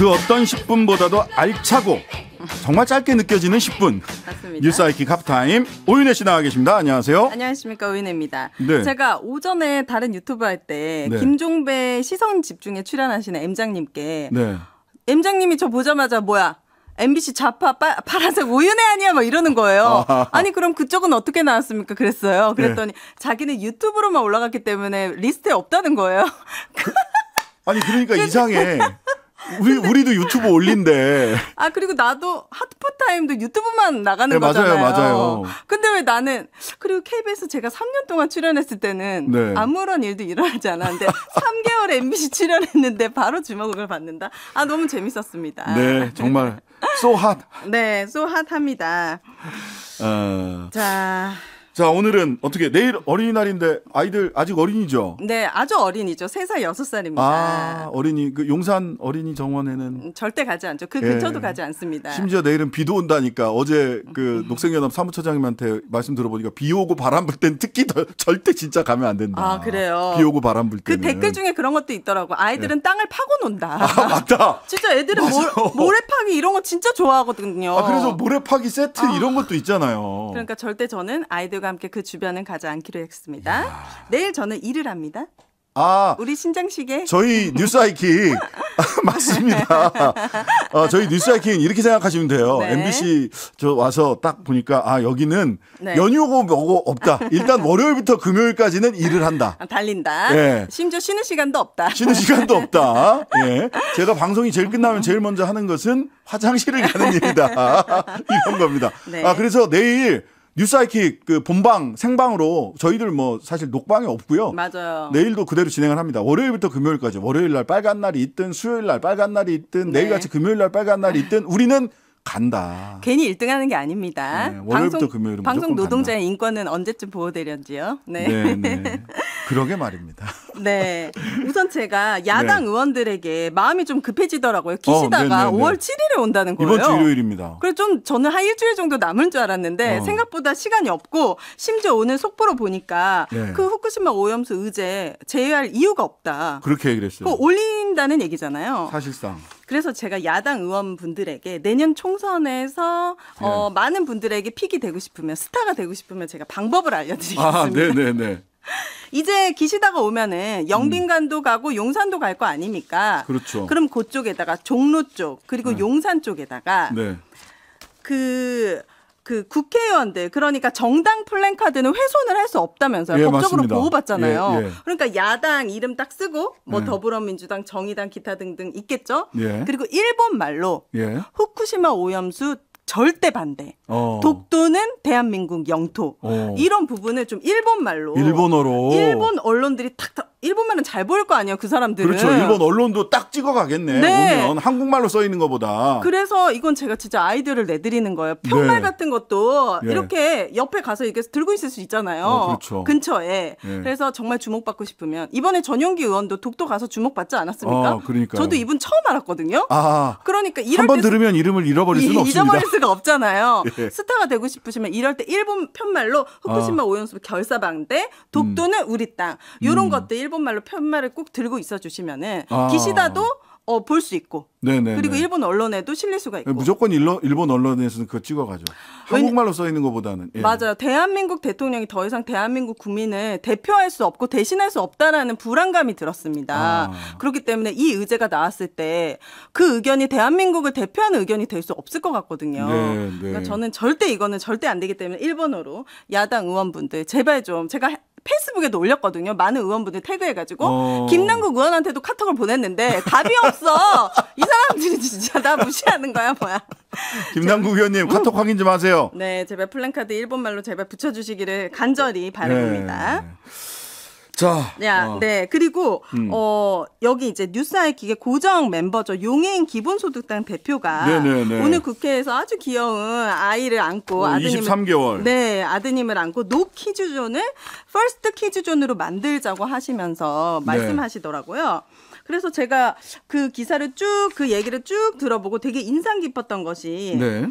그 어떤 10분보다도 알차고 정말 짧게 느껴지는 10분. 맞습니다. 뉴스 아이킹 카프타임 오윤혜 씨 나와 계십니다. 안녕하세요. 안녕하십니까 오윤혜입니다. 네. 제가 오전에 다른 유튜브 할때 네. 김종배 시선 집중에 출연하시는 엠장님께 네. 엠장님이 저 보자마자 뭐야 MBC 좌파 파, 파란색 우윤회 아니야 막 이러는 거예요. 아. 아니 그럼 그쪽은 어떻게 나왔습니까? 그랬어요. 네. 그랬더니 네. 자기는 유튜브로만 올라갔기 때문에 리스트에 없다는 거예요. 그, 아니 그러니까 이상해. 우리 우리도 유튜브 올린데. 아 그리고 나도 핫포 타임도 유튜브만 나가는 네, 거잖아요. 맞아요, 맞아요. 근데 왜 나는 그리고 KBS 제가 3년 동안 출연했을 때는 네. 아무런 일도 일어나지 않았는데 3개월 MBC 출연했는데 바로 주먹을 받는다. 아 너무 재밌었습니다. 네, 정말 소핫. 네, 소핫합니다. 어... 자. 자, 오늘은 어떻게 내일 어린이날인데 아이들 아직 어린이죠? 네, 아주 어린이죠. 3살, 6살입니다. 아, 어린이 그 용산 어린이 정원에는 음, 절대 가지 않죠. 그 예. 근처도 예. 가지 않습니다. 심지어 내일은 비도 온다니까 어제 그 음. 녹색연합 사무처장님한테 말씀 들어보니까 비 오고 바람 불땐 특히 더, 절대 진짜 가면 안 된다. 아, 그래요. 비 오고 바람 불 때. 그 댓글 중에 그런 것도 있더라고. 아이들은 예. 땅을 파고 논다. 아, 맞다. 진짜 애들은 모래 파기 이런 거 진짜 좋아하거든요. 아, 그래서 모래 파기 세트 아. 이런 것도 있잖아요. 그러니까 절대 저는 아이들과 함께 그 주변은 가지 않기로 했습니다. 야. 내일 저는 일을 합니다. 아, 우리 신장식에 저희 뉴스하이킥 맞습니다. 어, 저희 뉴스하이킥 이렇게 생각하시면 돼요. 네. MBC 저 와서 딱 보니까 아 여기는 네. 연휴고 뭐고 없다. 일단 월요일부터 금요일까지는 일을 한다. 아, 달린다. 예. 심지어 쉬는 시간도 없다. 쉬는 시간도 없다. 예. 제가 방송이 제일 끝나면 제일 먼저 하는 것은 화장실을 가는 일이다. 이런 겁니다. 네. 아 그래서 내일 뉴스아이킥 그 본방 생방으로 저희들 뭐 사실 녹방이 없고요. 맞아요. 내일도 그대로 진행을 합니다. 월요일부터 금요일까지 월요일 날 빨간 날이 있든 수요일 날 빨간 날이 있든 네. 내일같이 금요일 날 빨간 날이 있든 우리는 간다. 괜히 1등하는 게 아닙니다. 네, 월요일부터 방송, 금요일 방송 노동자의 간다. 인권은 언제쯤 보호되려지요? 네. 네, 네. 그러게 말입니다. 네. 우선 제가 야당 네. 의원들에게 마음이 좀 급해지더라고요. 기시다가 어, 5월 7일에 온다는 거예요. 이번 주 일요일입니다. 그래서 좀 저는 한 일주일 정도 남은 줄 알았는데 어. 생각보다 시간이 없고 심지어 오늘 속보로 보니까 네. 그 후쿠시마 오염수 의제 제외할 이유가 없다. 그렇게 얘기를 했어요. 올린다는 얘기잖아요. 사실상. 그래서 제가 야당 의원분들에게 내년 총선에서 네. 어, 예. 많은 분들에게 픽이 되고 싶으면 스타가 되고 싶으면 제가 방법을 알려드리겠습니다. 아, 네네네. 이제 기시다가 오면은 영빈관도 음. 가고 용산도 갈 거 아닙니까? 그렇죠. 그럼 그쪽에다가 종로 쪽 그리고 네. 용산 쪽에다가 그그 네. 그 국회의원들 그러니까 정당 플랜카드는 훼손을 할 수 없다면서요. 예, 법적으로 맞습니다. 보호받잖아요. 예, 예. 그러니까 야당 이름 딱 쓰고 뭐 네. 더불어민주당, 정의당 기타 등등 있겠죠. 예. 그리고 일본 말로 예. 후쿠시마 오염수 절대 반대. 어. 독도는 대한민국 영토. 어. 이런 부분을 좀 일본 말로 일본어로 일본 언론들이 탁탁 일본말은 잘 보일 거 아니에요, 그 사람들은. 그렇죠. 일본 언론도 딱 찍어 가겠네. 네. 오면 한국말로 써 있는 것보다. 그래서 이건 제가 진짜 아이디어를 내드리는 거예요. 네. 평말 네. 같은 것도 네. 이렇게 옆에 가서 이게 렇 들고 있을 수 있잖아요. 어, 그렇죠. 근처에. 네. 그래서 정말 주목받고 싶으면 이번에 전용기 의원도 독도 가서 주목받지 않았습니까? 아, 그러니까. 저도 이분 처음 알았거든요. 아. 그러니까 이럴 한번 들으면 이름을 잃어버릴 수는 없습니다. 잊어버릴 수가 없잖아요. 예. 스타가 되고 싶으시면 이럴 때 일본 편말로 후쿠시마 아. 오염수 결사방대 독도는 음. 우리 땅. 이런 음. 것들 일본말로 편말을 꼭 들고 있어 주시면은 아. 기시다도 어, 볼수 있고. 네네. 그리고 일본 언론에도 실릴 수가 있고. 무조건 일러, 일본 언론에서는 그거 찍어가죠. 한국말로 써 있는 것보다는. 예. 맞아요. 대한민국 대통령이 더 이상 대한민국 국민을 대표할 수 없고 대신할 수 없다라는 불안감이 들었습니다. 아. 그렇기 때문에 이 의제가 나왔을 때 그 의견이 대한민국을 대표하는 의견이 될 수 없을 것 같거든요. 네, 그러니까 네. 그러니까 저는 절대 이거는 절대 안 되기 때문에 일본어로 야당 의원분들 제발 좀 제가 페이스북에도 올렸거든요. 많은 의원분들 태그해가지고 어... 김남국 의원한테도 카톡을 보냈는데 답이 없어. 이 사람들이 진짜 나 무시하는 거야 뭐야. 김남국 의원님 카톡 확인 좀 하세요. 네, 제발 플랜카드 일본말로 제발 붙여주시기를 간절히 바랍니다. 네. 자, 야, 네, 아, 어. 네. 그리고 음. 어 여기 이제 뉴스아이 기계 고정 멤버죠 용인 기본소득당 대표가 네네네. 네, 네. 오늘 국회에서 아주 귀여운 아이를 안고 어, 아드님을 23개월. 네 아드님을 안고 노 키즈존을 퍼스트 키즈존으로 만들자고 하시면서 말씀하시더라고요. 네. 그래서 제가 그 기사를 쭉 그 얘기를 쭉 들어보고 되게 인상 깊었던 것이. 네.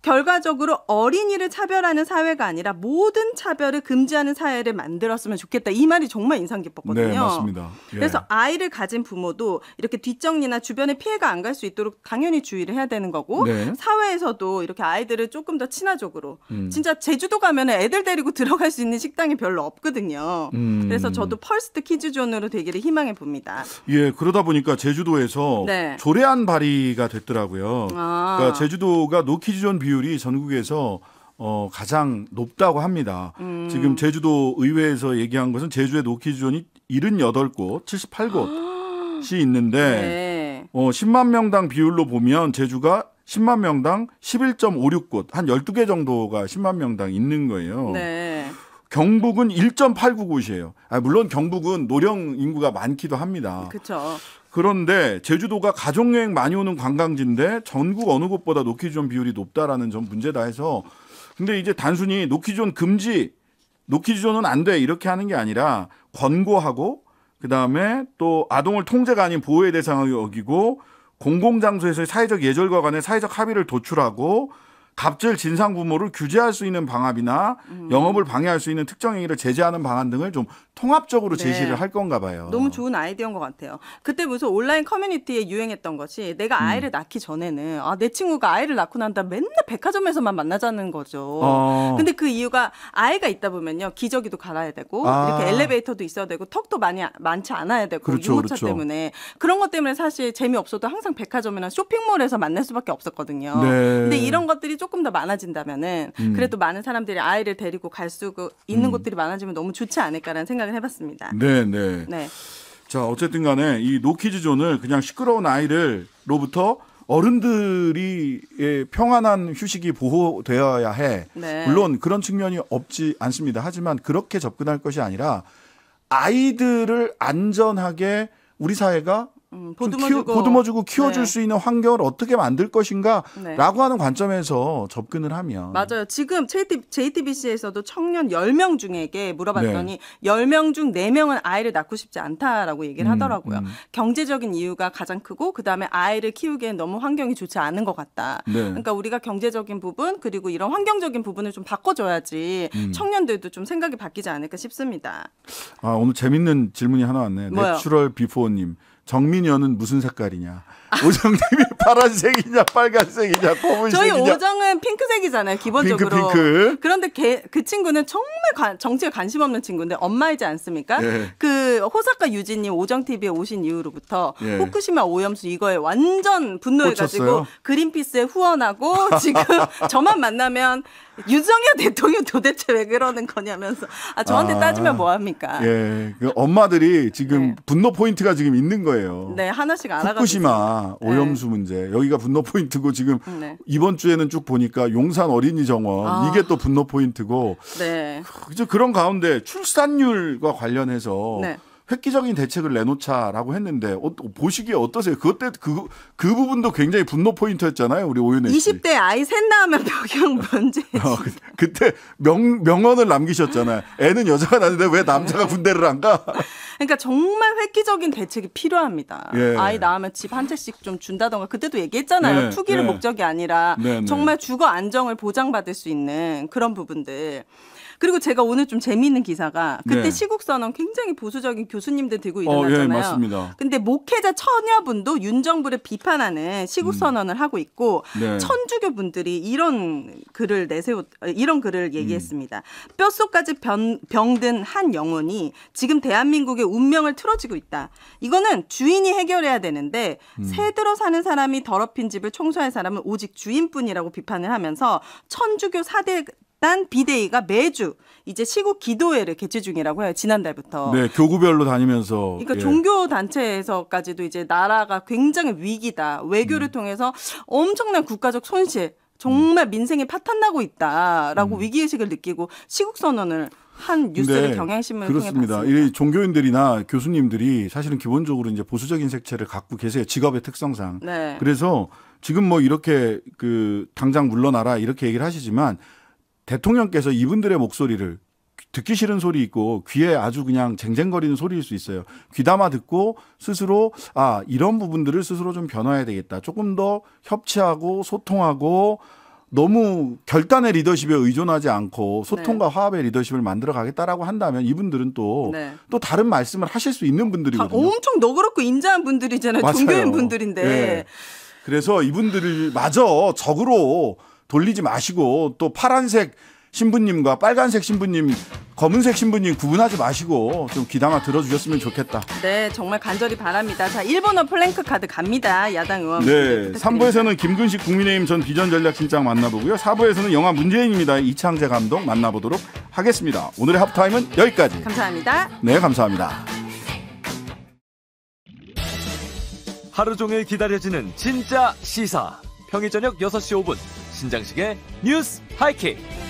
결과적으로 어린이를 차별하는 사회가 아니라 모든 차별을 금지하는 사회를 만들었으면 좋겠다. 이 말이 정말 인상 깊었거든요. 네, 맞습니다. 예. 그래서 아이를 가진 부모도 이렇게 뒷정리나 주변에 피해가 안 갈 수 있도록 당연히 주의를 해야 되는 거고 네. 사회에서도 이렇게 아이들을 조금 더 친화적으로 음. 진짜 제주도 가면 애들 데리고 들어갈 수 있는 식당이 별로 없거든요. 음. 그래서 저도 펄스트 키즈존으로 되기를 희망해 봅니다. 예, 그러다 보니까 제주도에서 네. 조례안 발의가 됐더라고요. 아. 그러니까 제주도가 노키즈존 비 비율이 전국에서 어, 가장 높다고 합니다. 음. 지금 제주도 의회에서 얘기한 것은 제주의 노키존이 78곳, 78곳이 있는데 네. 어, 10만 명당 비율로 보면 제주가 10만 명당 11.56곳, 한 12개 정도가 10만 명당 있는 거예요. 네. 경북은 1.89곳이에요. 아, 물론 경북은 노령 인구가 많기도 합니다. 그렇죠. 그런데 제주도가 가족여행 많이 오는 관광지인데 전국 어느 곳보다 노키존 비율이 높다라는 점 문제다 해서 근데 이제 단순히 노키존 금지, 노키존은 안 돼 이렇게 하는 게 아니라 권고하고 그다음에 또 아동을 통제가 아닌 보호의 대상으로 여기고 공공장소에서의 사회적 예절과 간의 사회적 합의를 도출하고 갑질 진상 부모를 규제할 수 있는 방안이나 음. 영업을 방해할 수 있는 특정 행위를 제재하는 방안 등을 좀 통합적으로 네. 제시를 네. 할 건가 봐요. 너무 좋은 아이디어인 것 같아요. 그때 무슨 온라인 커뮤니티에 유행했던 것이 내가 음. 아이를 음. 낳기 전에는 아, 내 친구가 아이를 낳고 난다 맨날 백화점에서만 만나자는 거죠. 어. 근데 그 이유가 아이가 있다 보면요. 기저귀도 갈아야 되고 아. 이렇게 엘리베이터도 있어야 되고 턱도 많이 많지 않아야 되고 그렇죠, 유모차 그렇죠. 때문에 그런 것 때문에 사실 재미없어도 항상 백화점이나 쇼핑몰에서 만날 수밖에 없었거든요. 네. 근데 이런 것들이 조금 더 많아진다면은 음. 그래도 많은 사람들이 아이를 데리고 갈 수 있는 음. 곳들이 많아지면 너무 좋지 않을까라는 생각 생각을 해봤습니다. 네, 네. 네. 자, 어쨌든 간에 이 노키즈 존을 그냥 시끄러운 아이들로부터 어른들이 평안한 휴식이 보호되어야 해. 네. 물론 그런 측면이 없지 않습니다. 하지만 그렇게 접근할 것이 아니라 아이들을 안전하게 우리 사회가 음, 보듬어주고, 보듬어주고 키워줄 네. 수 있는 환경을 어떻게 만들 것인가라고 네. 하는 관점에서 접근을 하면 맞아요. 지금 JT, b c 에서도 청년 10명 중에게 물어봤더니 네. 10명 중 4명은 아이를 낳고 싶지 않다라고 얘기를 음, 하더라고요. 음. 경제적인 이유가 가장 크고 그다음에 아이를 키우기엔 너무 환경이 좋지 않은 것 같다. 네. 그러니까 우리가 경제적인 부분 그리고 이런 환경적인 부분을 좀 바꿔줘야지 음. 청년들도 좀 생각이 바뀌지 않을까 싶습니다. 아 오늘 재밌는 질문이 하나 왔네요. 뭐요? 내추럴 비포님. 정민연은 무슨 색깔이냐? 오정님이 파란색이냐, 빨간색이냐, 검은색이냐. 저희 오정은 핑크색이잖아요, 기본적으로. 핑크, 핑크. 그런데 걔, 그 친구는 정말 관, 정치에 관심 없는 친구인데 엄마이지 않습니까? 예. 그 호사카 유진님 오정 TV에 오신 이후로부터 예. 후쿠시마 오염수 이거에 완전 분노해가지고 그린피스에 후원하고 지금 저만 만나면 윤석열 대통령 도대체 왜 그러는 거냐면서 아 저한테 아, 따지면 뭐 합니까? 예, 그 엄마들이 지금 네. 분노 포인트가 지금 있는 거예요. 네, 하나씩 알아가. 후쿠시마 오염수 네. 문제 여기가 분노 포인트고 지금 네. 이번 주에는 쭉 보니까 용산 어린이 정원 아. 이게 또 분노 포인트고. 네. 그죠 그런 가운데 출산율과 관련해서 네. 획기적인 대책을 내놓자라고 했는데 어, 보시기에 어떠세요? 그때 그, 그 부분도 굉장히 분노 포인트였잖아요. 우리 오윤혜 씨. 20대 아이 셋 낳으면 벽형 면제. 어, 그, 때 명, 명언을 남기셨잖아요. 애는 여자가 낳는데 왜 남자가 네. 군대를 안 가? 그러니까 정말 획기적인 대책이 필요합니다. 예. 아이 낳으면 집 한 채씩 좀 준다던가 그때도 얘기했잖아요. 네. 투기를 네. 목적이 아니라 네. 네. 정말 주거 안정을 보장받을 수 있는 그런 부분들. 그리고 제가 오늘 좀 재미있는 기사가 그때 네. 시국선언 굉장히 보수적인 교수님들 들고 일어났잖아요. 어, 예, 맞습니다. 근데 목회자 처녀분도 윤정부를 비판하는 시국선언을 음. 하고 있고 네. 천주교 분들이 이런 글을 내세웠 이런 글을 음. 얘기했습니다. 음. 뼛속까지 병, 병든 한 영혼이 지금 대한민국의 운명을 틀어지고 있다. 이거는 주인이 해결해야 되는데 음. 새 들어 사는 사람이 더럽힌 집을 청소할 사람은 오직 주인뿐이라고 비판을 하면서 천주교 사대 만단비데이가 매주 이제 시국 기도회를 개최 중이라고 해요. 지난달부터. 네, 교구별로 다니면서. 그러니까 예. 종교 단체에서까지도 이제 나라가 굉장히 위기다. 외교를 음. 통해서 엄청난 국가적 손실, 정말 음. 민생이 파탄나고 있다라고 음. 위기의식을 느끼고 시국선언을 한 뉴스를 네, 경향신문을 그렇습니다. 통해 봤습니다. 종교인들이나 교수님들이 사실은 기본적으로 이제 보수적인 색채를 갖고 계세요. 직업의 특성상. 네. 그래서 지금 뭐 이렇게 그 당장 물러나라 이렇게 얘기를 하시지만 대통령께서 이분들의 목소리를 듣기 싫은 소리 있고 귀에 아주 그냥 쟁쟁거리는 소리일 수 있어요. 귀담아 듣고 스스로 아 이런 부분들을 스스로 좀 변화해야 되겠다. 조금 더 협치하고 소통하고 너무 결단의 리더십에 의존하지 않고 소통과 네. 화합의 리더십을 만들어 가겠다라고 한다면 이분들은 또또 네. 또 다른 말씀을 하실 수 있는 분들이거든요. 엄청 너그럽고 인자한 분들이잖아요. 맞아요. 종교인 분들인데. 네. 그래서 이분들을 마저 적으로 돌리지 마시고 또 파란색 신부님과 빨간색 신부님, 검은색 신부님 구분하지 마시고 좀 귀담아 들어주셨으면 좋겠다. 네, 정말 간절히 바랍니다. 자, 1번은 플랭크 카드 갑니다. 야당 의원. 네, 3부에서는 김근식 국민의힘 전 비전전략실장 만나보고요. 4부에서는 영화 문재인입니다. 이창재 감독 만나보도록 하겠습니다. 오늘의 합타임은 여기까지. 감사합니다. 네, 감사합니다. 하루 종일 기다려지는 진짜 시사. 평일 저녁 6시 5분 신장식의 뉴스 하이킥.